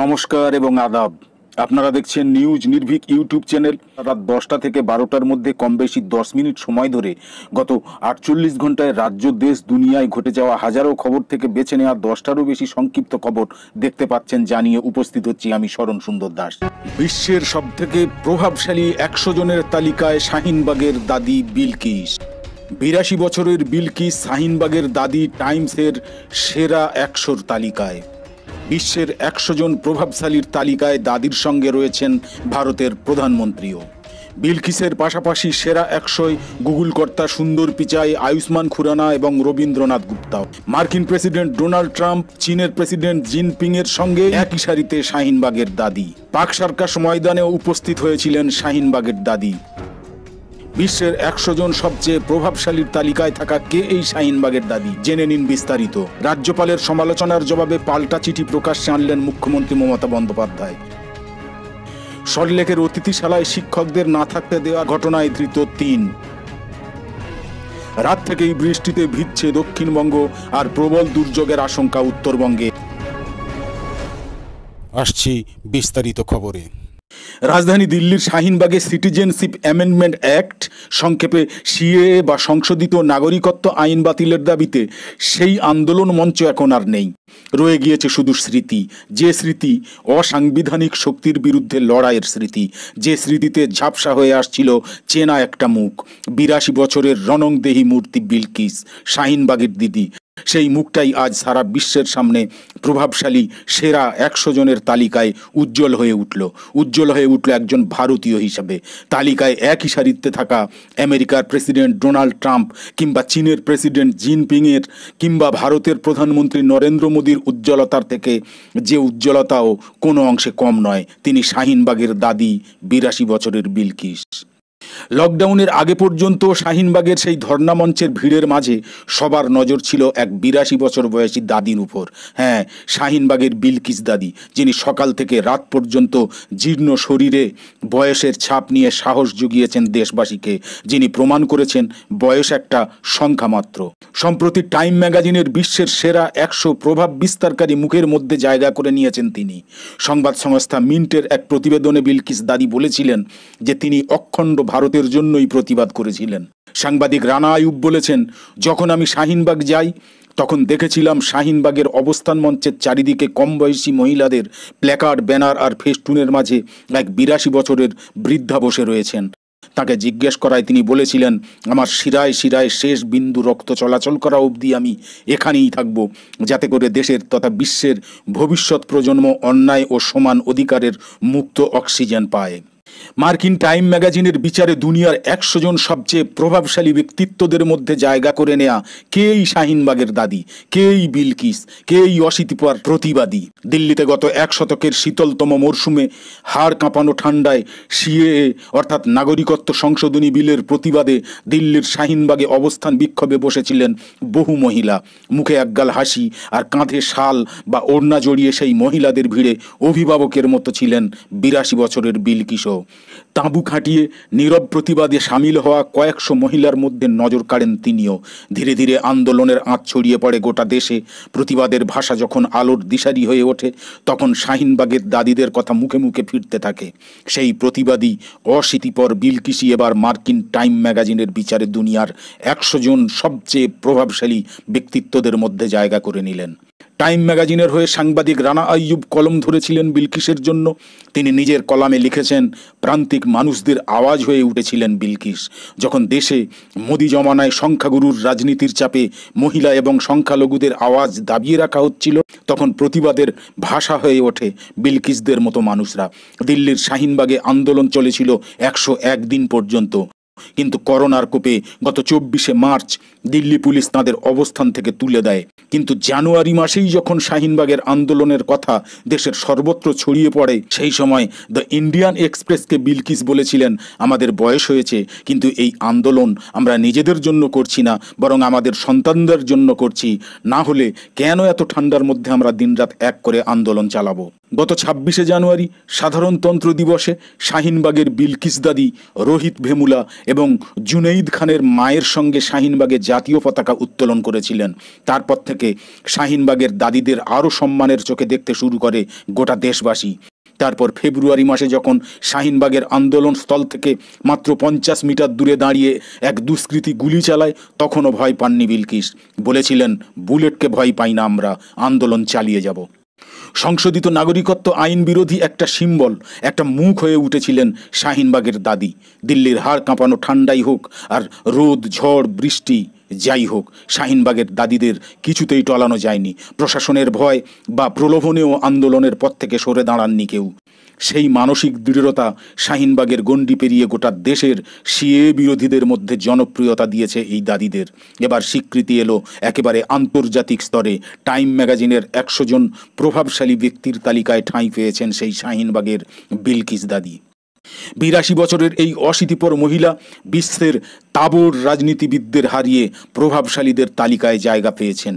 নমস্কার এবং আদাব আপনারা দেখছেন নিউজ নির্ভীক ইউটিউব চ্যানেল রাত দশটা থেকে বারোটার মধ্যে কম বেশি দশ মিনিট সময় ধরে গত আটচল্লিশ ঘন্টায় রাজ্য দেশ দুনিয়ায় ঘটে যাওয়া হাজারো খবর থেকে বেছে নেওয়া দশটারও বেশি সংক্ষিপ্ত খবর দেখতে পাচ্ছেন জানিয়ে উপস্থিত হচ্ছি আমি শরণ সুন্দর দাস বিশ্বের সবথেকে প্রভাবশালী একশো জনের তালিকায় শাহিনবাগের দাদি বিলকিস বিরাশি বছরের বিলকিস শাহিনবাগের দাদি টাইমসের সেরা একশোর তালিকায় বিশ্বের একশো জন প্রভাবশালীর তালিকায় দাদির সঙ্গে রয়েছেন ভারতের প্রধানমন্ত্রীও বিলকিসের পাশাপাশি সেরা একশোয় গুগল কর্তা সুন্দর পিচাই আয়ুষ্মান খুরানা এবং রবীন্দ্রনাথ গুপ্তা মার্কিন প্রেসিডেন্ট ডোনাল্ড ট্রাম্প চীনের প্রেসিডেন্ট জিনপিংয়ের সঙ্গে একই সারিতে শাহিনবাগের দাদি পাক সরকার সময়দানে উপস্থিত হয়েছিলেন শাহিনবাগের দাদি বিশ্বের একশো জন সবচেয়ে প্রভাবশালীর তালিকায় থাকা কে এই শাহিনবাগের দাবি জেনে নিন বিস্তারিত রাজ্যপালের সমালোচনার জবাবে পাল্টা চিঠি প্রকাশ্যে আনলেন মুখ্যমন্ত্রী মমতা বন্দ্যোপাধ্যায় সল্টলেকের অতিথিশালায় শিক্ষকদের না থাকতে দেওয়া ঘটনায় ধৃত তিন রাত থেকেই বৃষ্টিতে ভিজছে দক্ষিণবঙ্গ আর প্রবল দুর্যোগের আশঙ্কা উত্তরবঙ্গে আসছি বিস্তারিত খবরে রাজধানী দিল্লির শাহিনবাগে সিটিজেনশিপ অ্যামেন্ডমেন্ট অ্যাক্ট সংক্ষেপে সিএ বা সংশোধিত নাগরিকত্ব আইন বাতিলের দাবিতে সেই আন্দোলন মঞ্চ এখন আর নেই রয়ে গিয়েছে শুধু স্মৃতি যে স্মৃতি অসাংবিধানিক শক্তির বিরুদ্ধে লড়াইয়ের স্মৃতি যে স্মৃতিতে ঝাপসা হয়ে আসছিল চেনা একটা মুখ বিরাশি বছরের রণংদেহী মূর্তি বিলকিস শাহিনবাগের দিদি সেই মুখটাই আজ সারা বিশ্বের সামনে প্রভাবশালী সেরা একশো জনের তালিকায় উজ্জ্বল হয়ে উঠল উজ্জ্বল হয়ে উঠল একজন ভারতীয় হিসাবে তালিকায় একই সারিতে থাকা আমেরিকার প্রেসিডেন্ট ডোনাল্ড ট্রাম্প কিংবা চীনের প্রেসিডেন্ট জিনপিংয়ের কিংবা ভারতের প্রধানমন্ত্রী নরেন্দ্র মোদীর উজ্জ্বলতার থেকে যে উজ্জ্বলতাও কোনো অংশে কম নয় তিনি শাহিনবাগের দাদি বিরাশি বছরের বিলকিস লকডাউনের আগে পর্যন্ত শাহিনবাগের সেই ধর্না মঞ্চের ভিড়ের মাঝে সবার নজর ছিল এক বিরাশি বছর বয়সী দাদির উপর হ্যাঁ শাহিনবাগের বিলকিস দাদি যিনি সকাল থেকে রাত পর্যন্ত জীর্ণ শরীরে বয়সের ছাপ নিয়ে সাহস জুগিয়েছেন দেশবাসীকে যিনি প্রমাণ করেছেন বয়স একটা সংখ্যা মাত্র সম্প্রতি টাইম ম্যাগাজিনের বিশ্বের সেরা একশো প্রভাব বিস্তারকারী মুখের মধ্যে জায়গা করে নিয়েছেন তিনি সংবাদ সংস্থা মিন্টের এক প্রতিবেদনে বিলকিস দাদি বলেছিলেন যে তিনি অখণ্ড ভারতে ভারতের জন্যই প্রতিবাদ করেছিলেন সাংবাদিক রানা আয়ুব বলেছেন যখন আমি শাহিনবাগ যাই তখন দেখেছিলাম শাহিনবাগের অবস্থান মঞ্চের চারিদিকে কম বয়সী মহিলাদের প্ল্যাকার্ড ব্যানার আর ফেস্টুনের মাঝে এক বিরাশি বছরের বৃদ্ধা বসে রয়েছেন তাকে জিজ্ঞেস করায় তিনি বলেছিলেন আমার শিরায় শিরায় শেষ বিন্দু রক্ত চলাচল করা অবধি আমি এখানেই থাকব যাতে করে দেশের তথা বিশ্বের ভবিষ্যৎ প্রজন্ম অন্যায় ও সমান অধিকারের মুক্ত অক্সিজেন পায় মার্কিন টাইম ম্যাগাজিনের বিচারে দুনিয়ার একশো জন সবচেয়ে প্রভাবশালী ব্যক্তিত্বদের মধ্যে জায়গা করে নেয়া কেই শাহিনবাগের দাদি কেই বিলকিস কেই অশীতিপর প্রতিবাদী দিল্লিতে গত এক শতকের শীতলতম মরশুমে হাড় কাঁপানো ঠান্ডায় সিএএ অর্থাৎ নাগরিকত্ব সংশোধনী বিলের প্রতিবাদে দিল্লির শাহিনবাগে অবস্থান বিক্ষোভে বসেছিলেন বহু মহিলা মুখে একগাল হাসি আর কাঁধে শাল বা ওড়না জড়িয়ে সেই মহিলাদের ভিড়ে অভিভাবকের মতো ছিলেন বিরাশি বছরের বিলকিশও তাঁবু খাটিয়ে নীরব প্রতিবাদে সামিল হওয়া কয়েকশো মহিলার মধ্যে নজর কাড়েন তিনিও ধীরে ধীরে আন্দোলনের আঁচ ছড়িয়ে পড়ে গোটা দেশে প্রতিবাদের ভাষা যখন আলোর দিশারি হয়ে ওঠে তখন শাহিনবাগের দাদিদের কথা মুখে মুখে ফিরতে থাকে সেই প্রতিবাদী অশীতিপর বিলকিসি এবার মার্কিন টাইম ম্যাগাজিনের বিচারে দুনিয়ার একশো জন সবচেয়ে প্রভাবশালী ব্যক্তিত্বদের মধ্যে জায়গা করে নিলেন টাইম ম্যাগাজিনের হয়ে সাংবাদিক রানা আইয়ুব কলম ধরেছিলেন বিলকিসের জন্য তিনি নিজের কলামে লিখেছেন প্রান্তিক মানুষদের আওয়াজ হয়ে উঠেছিলেন বিলকিস যখন দেশে মোদি জমানায় সংখ্যাগুরুর রাজনীতির চাপে মহিলা এবং সংখ্যালঘুদের আওয়াজ দাবিয়ে রাখা হচ্ছিল তখন প্রতিবাদের ভাষা হয়ে ওঠে বিলকিসদের মতো মানুষরা দিল্লির শাহিনবাগে আন্দোলন চলেছিল একশো দিন পর্যন্ত কিন্তু করোনার কোপে গত চব্বিশে মার্চ দিল্লি পুলিশ তাঁদের অবস্থান থেকে তুলে দেয় কিন্তু জানুয়ারি মাসেই যখন শাহিনবাগের আন্দোলনের কথা দেশের সর্বত্র ছড়িয়ে পড়ে সেই সময় দ্য ইন্ডিয়ান এক্সপ্রেসকে বিলকিস বলেছিলেন আমাদের বয়স হয়েছে কিন্তু এই আন্দোলন আমরা নিজেদের জন্য করছি না বরং আমাদের সন্তানদের জন্য করছি না হলে কেন এত ঠান্ডার মধ্যে আমরা দিনরাত এক করে আন্দোলন চালাবো গত ছাব্বিশে জানুয়ারি সাধারণতন্ত্র দিবসে শাহিনবাগের বিলকিস দাদি রোহিত ভেমুলা এবং জুনেইদ খানের মায়ের সঙ্গে শাহিনবাগে জাতীয় পতাকা উত্তোলন করেছিলেন তারপর থেকে শাহিনবাগের দাদিদের আরও সম্মানের চোখে দেখতে শুরু করে গোটা দেশবাসী তারপর ফেব্রুয়ারি মাসে যখন শাহিনবাগের আন্দোলন স্থল থেকে মাত্র পঞ্চাশ মিটার দূরে দাঁড়িয়ে এক দুষ্কৃতি গুলি চালায় তখনও ভয় পাননি বিলকিস বলেছিলেন বুলেটকে ভয় পাই না আমরা আন্দোলন চালিয়ে যাব সংশোধিত নাগরিকত্ব আইন বিরোধী একটা সিম্বল একটা মুখ হয়ে উঠেছিলেন শাহিনবাগের দাদি দিল্লির হাড় কাঁপানো ঠান্ডাই হোক আর রোদ ঝড় বৃষ্টি যাই হোক শাহিনবাগের দাদিদের কিছুতেই টলানো যায়নি প্রশাসনের ভয় বা প্রলোভনেও আন্দোলনের পথ থেকে সরে দাঁড়াননি কেউ সেই মানসিক দৃঢ়তা শাহিনবাগের গণ্ডি পেরিয়ে গোটা দেশের সিএ বিরোধীদের মধ্যে জনপ্রিয়তা দিয়েছে এই দাদিদের এবার স্বীকৃতি এলো একেবারে আন্তর্জাতিক স্তরে টাইম ম্যাগাজিনের একশো জন প্রভাবশালী ব্যক্তির তালিকায় ঠাঁই পেয়েছেন সেই শাহিনবাগের বিলকিস দাদি বিরাশি বছরের এই অশীতিপর মহিলা বিশ্বের তাবর রাজনীতিবিদদের হারিয়ে প্রভাবশালীদের তালিকায় জায়গা পেয়েছেন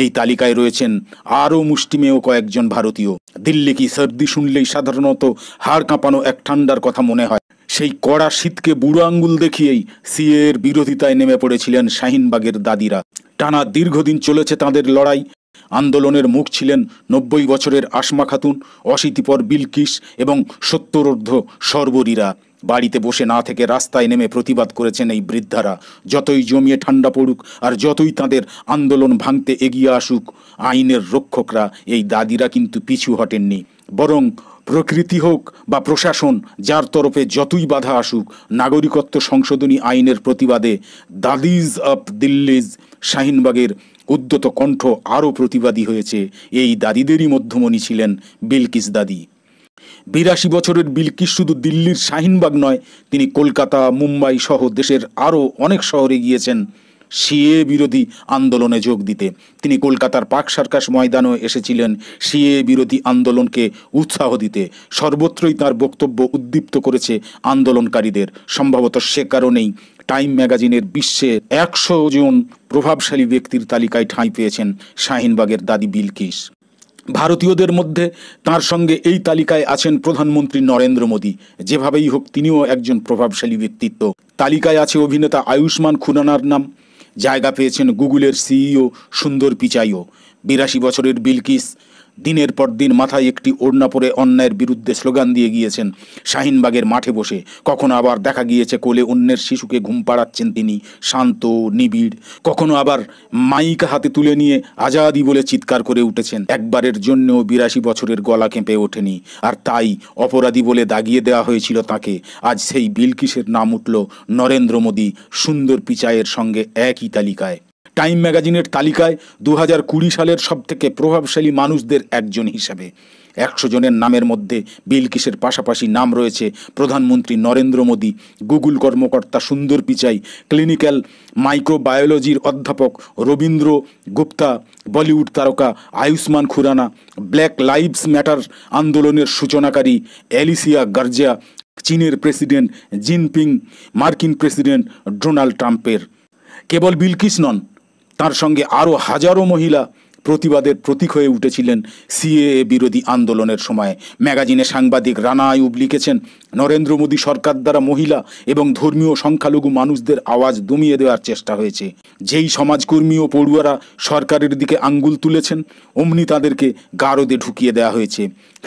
এই তালিকায় রয়েছেন আরও মুষ্টিমেয় কয়েকজন ভারতীয় দিল্লি কি সর্দি শুনলেই সাধারণত হাড় কাঁপানো এক ঠান্ডার কথা মনে হয় সেই কড়া শীতকে বুড়ো আঙ্গুল দেখিয়েই সিএর বিরোধিতায় নেমে পড়েছিলেন শাহিনবাগের দাদিরা টানা দীর্ঘদিন চলেছে তাদের লড়াই আন্দোলনের মুখ ছিলেন নব্বই বছরের আসমা খাতুন অশীতিপর বিলকিস এবং সত্তরোর্ধ সর্বরীরা বাড়িতে বসে না থেকে রাস্তায় নেমে প্রতিবাদ করেছেন এই বৃদ্ধারা যতই জমিয়ে ঠান্ডা পড়ুক আর যতই তাদের আন্দোলন ভাঙতে এগিয়ে আসুক আইনের রক্ষকরা এই দাদিরা কিন্তু পিছু হটেননি বরং প্রকৃতি হোক বা প্রশাসন যার তরফে যতই বাধা আসুক নাগরিকত্ব সংশোধনী আইনের প্রতিবাদে দাদিজ অফ দিল্লিজ শাহিনবাগের উদ্যত কণ্ঠ আরও প্রতিবাদী হয়েছে এই দাদিদেরই মধ্যমণি ছিলেন বিলকিস দাদি বিরাশি বছরের বিলকিস শুধু দিল্লির শাহিনবাগ নয় তিনি কলকাতা মুম্বাই সহ দেশের আরও অনেক শহরে গিয়েছেন সিএ বিরোধী আন্দোলনে যোগ দিতে তিনি কলকাতার পাক সার্কাস ময়দানেও এসেছিলেন সিএ বিরোধী আন্দোলনকে উৎসাহ দিতে সর্বত্রই তার বক্তব্য উদ্দীপ্ত করেছে আন্দোলনকারীদের সম্ভবত সে কারণেই টাইম ম্যাগাজিনের বিশ্বের একশো জন প্রভাবশালী ব্যক্তির তালিকায় ঠাঁই পেয়েছেন শাহিনবাগের দাদি বিলকিস ভারতীয়দের মধ্যে তার সঙ্গে এই তালিকায় আছেন প্রধানমন্ত্রী নরেন্দ্র মোদী যেভাবেই হোক তিনিও একজন প্রভাবশালী ব্যক্তিত্ব তালিকায় আছে অভিনেতা আয়ুষ্মান খুরানার নাম জায়গা পেয়েছেন গুগলের সিইও সুন্দর পিচাইও বিরাশি বছরের বিলকিস দিনের পর দিন মাথায় একটি ওড়না পরে অন্যায়ের বিরুদ্ধে স্লোগান দিয়ে গিয়েছেন শাহিনবাগের মাঠে বসে কখনো আবার দেখা গিয়েছে কোলে অন্যের শিশুকে ঘুম পাড়াচ্ছেন তিনি শান্ত নিবিড় কখনো আবার মাইকা হাতে তুলে নিয়ে আজাদি বলে চিৎকার করে উঠেছেন একবারের জন্যও বিরাশি বছরের গলা কেঁপে ওঠেনি আর তাই অপরাধী বলে দাগিয়ে দেওয়া হয়েছিল তাকে আজ সেই বিলকিসের নাম উঠল নরেন্দ্র মোদী সুন্দর পিচাইয়ের সঙ্গে একই তালিকায় টাইম ম্যাগাজিনের তালিকায় দু হাজার কুড়ি সালের সবথেকে প্রভাবশালী মানুষদের একজন হিসাবে একশো জনের নামের মধ্যে বিলকিসের পাশাপাশি নাম রয়েছে প্রধানমন্ত্রী নরেন্দ্র মোদী গুগল কর্মকর্তা সুন্দর পিচাই ক্লিনিক্যাল মাইক্রোবায়োলজির অধ্যাপক রবীন্দ্র গুপ্তা বলিউড তারকা Ayushmann Khurana black lives matter আন্দোলনের সূচনাকারী অ্যালিসিয়া গার্জিয়া চীনের প্রেসিডেন্ট জিনপিং মার্কিন প্রেসিডেন্ট ডোনাল্ড ট্রাম্পের কেবল বিলকিস নন তার সঙ্গে আরও হাজারো মহিলা প্রতিবাদের প্রতীক হয়ে উঠেছিলেন সিএএ বিরোধী আন্দোলনের সময় ম্যাগাজিনে সাংবাদিক রানা আয়ুব লিখেছেন নরেন্দ্র মোদী সরকার দ্বারা মহিলা এবং ধর্মীয় সংখ্যালঘু মানুষদের আওয়াজ দমিয়ে দেওয়ার চেষ্টা হয়েছে যেই সমাজকর্মী ও পড়ুয়ারা সরকারের দিকে আঙ্গুল তুলেছেন অমনি তাদেরকে গারদে ঢুকিয়ে দেওয়া হয়েছে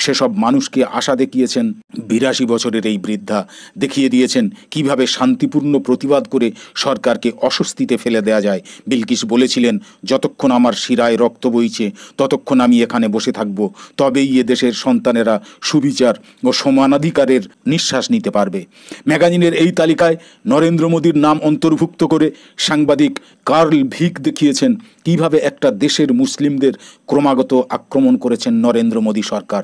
সেসব মানুষকে আশা দেখিয়েছেন বিরাশি বছরের এই বৃদ্ধা দেখিয়ে দিয়েছেন কিভাবে শান্তিপূর্ণ প্রতিবাদ করে সরকারকে অস্বস্তিতে ফেলে দেয়া যায় বিলকিস বলেছিলেন যতক্ষণ আমার শিরায় রক্ত বইছে ততক্ষণ আমি এখানে বসে থাকব তবেই এ দেশের সন্তানেরা সুবিচার ও সমানাধিকারের নিঃশ্বাস নিতে পারবে ম্যাগাজিনের এই তালিকায় নরেন্দ্র মোদীর নাম অন্তর্ভুক্ত করে সাংবাদিক কার্ল ভিক দেখিয়েছেন কিভাবে একটা দেশের মুসলিমদের ক্রমাগত আক্রমণ করেছেন নরেন্দ্র মোদী সরকার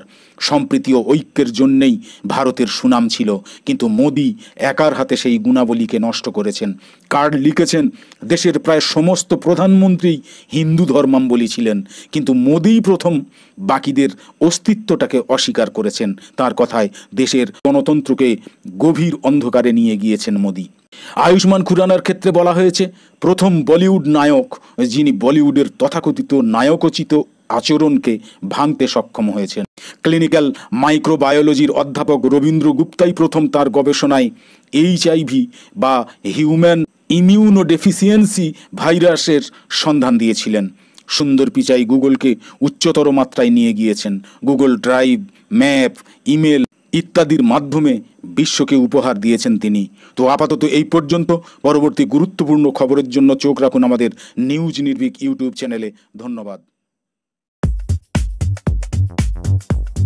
সম্প্রীতি ও ঐক্যের জন্যেই ভারতের সুনাম ছিল কিন্তু মোদি একার হাতে সেই গুণাবলীকে নষ্ট করেছেন কার্ড লিখেছেন দেশের প্রায় সমস্ত প্রধানমন্ত্রী হিন্দু ধর্মাম্বলী ছিলেন কিন্তু মোদিই প্রথম বাকিদের অস্তিত্বটাকে অস্বীকার করেছেন তার কথায় দেশের গণতন্ত্রকে গভীর অন্ধকারে নিয়ে গিয়েছেন মোদি আয়ুষ্মান খুরানার ক্ষেত্রে বলা হয়েছে প্রথম বলিউড নায়ক যিনি বলিউডের তথাকথিত নায়কোচিত আচরণকে ভাঙতে সক্ষম হয়েছেন ক্লিনিক্যাল মাইক্রোবায়োলজির অধ্যাপক রবীন্দ্র গুপ্তাই প্রথম তার গবেষণায় এইচআইভি বা হিউম্যান ইমিউনোডেফিসিয়েন্সি ভাইরাসের সন্ধান দিয়েছিলেন সুন্দর পিচাই গুগলকে উচ্চতর মাত্রায় নিয়ে গিয়েছেন গুগল ড্রাইভ ম্যাপ ইমেল ইত্যাদির মাধ্যমে বিশ্বকে উপহার দিয়েছেন তিনি তো আপাতত এই পর্যন্ত পরবর্তী গুরুত্বপূর্ণ খবরের জন্য চোখ রাখুন আমাদের নিউজ নির্ভীক ইউটিউব চ্যানেলে ধন্যবাদ Thank you.